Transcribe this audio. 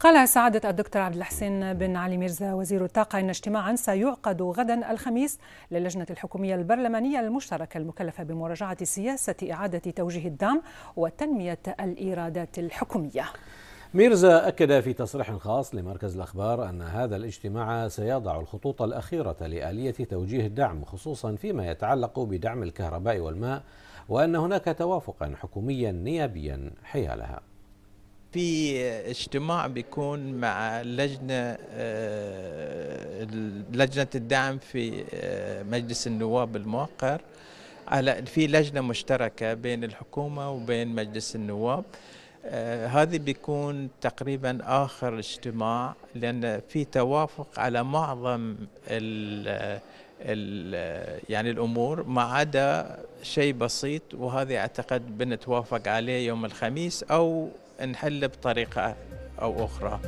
قال سعادة الدكتور عبد الحسين بن علي ميرزا وزير الطاقة إن اجتماعا سيعقد غدا الخميس للجنة الحكومية البرلمانية المشتركة المكلفة بمراجعة سياسة إعادة توجيه الدعم وتنمية الإيرادات الحكومية. ميرزا أكد في تصريح خاص لمركز الأخبار أن هذا الاجتماع سيضع الخطوط الأخيرة لآلية توجيه الدعم خصوصا فيما يتعلق بدعم الكهرباء والماء وأن هناك توافقا حكوميا نيابيا حيالها. في اجتماع بيكون مع لجنة آه، لجنة الدعم في آه، مجلس النواب الموقر على في لجنة مشتركة بين الحكومة وبين مجلس النواب آه هذه بيكون تقريبا اخر اجتماع لان في توافق على معظم الـ الـ يعني الامور ما عدا شيء بسيط وهذا اعتقد بنتوافق عليه يوم الخميس او نحل بطريقه او اخرى.